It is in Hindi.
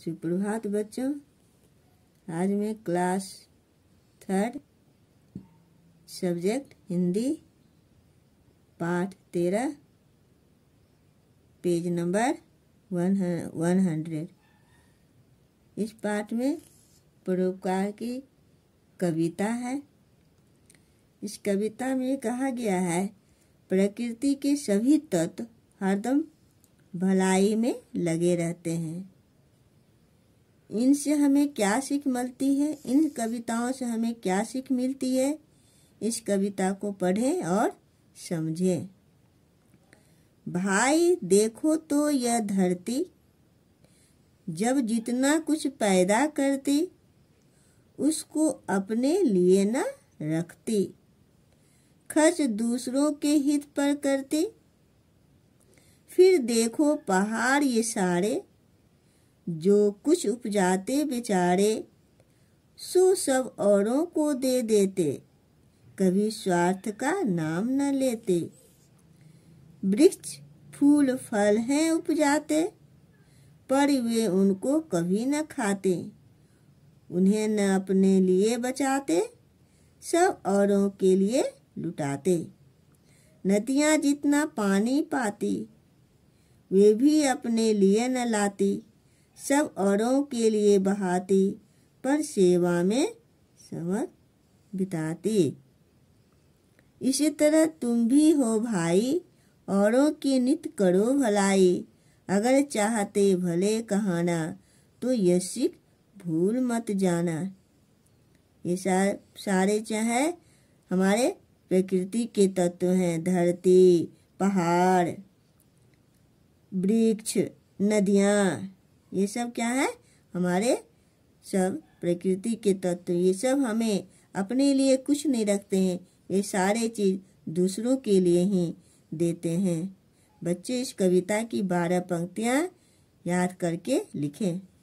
सुप्रभात बच्चों आज मैं क्लास थर्ड सब्जेक्ट हिंदी पाठ तेरह page number one one hundred इस पाठ में परोपकार की कविता है इस कविता में कहा गया है प्रकृति के सभी तत्व हरदम भलाई में लगे रहते हैं इनसे हमें क्या सीख मिलती है इन कविताओं से हमें क्या सीख मिलती है इस कविता को पढ़ें और समझें भाई देखो तो यह धरती जब जितना कुछ पैदा करती उसको अपने लिए न रखती खर्च दूसरों के हित पर करती फिर देखो पहाड़ ये सारे जो कुछ उपजाते बेचारे सो सब औरों को दे देते कभी स्वार्थ का नाम न लेते वृक्ष फूल फल हैं उपजाते पर वे उनको कभी न खाते उन्हें न अपने लिए बचाते सब औरों के लिए लुटाते नदियाँ जितना पानी पाती वे भी अपने लिए न लाती सब औरों के लिए बहाती पर सेवा में समय बिताती इसी तरह तुम भी हो भाई औरों की नित करो भलाई अगर चाहते भले कहाना तो यशिक भूल मत जाना ये सार, सारे चाहे हमारे प्रकृति के तत्व हैं धरती पहाड़ वृक्ष नदियाँ ये सब क्या है हमारे सब प्रकृति के तत्व ये सब हमें अपने लिए कुछ नहीं रखते हैं ये सारे चीज दूसरों के लिए ही देते हैं बच्चे इस कविता की बारह पंक्तियाँ याद करके लिखें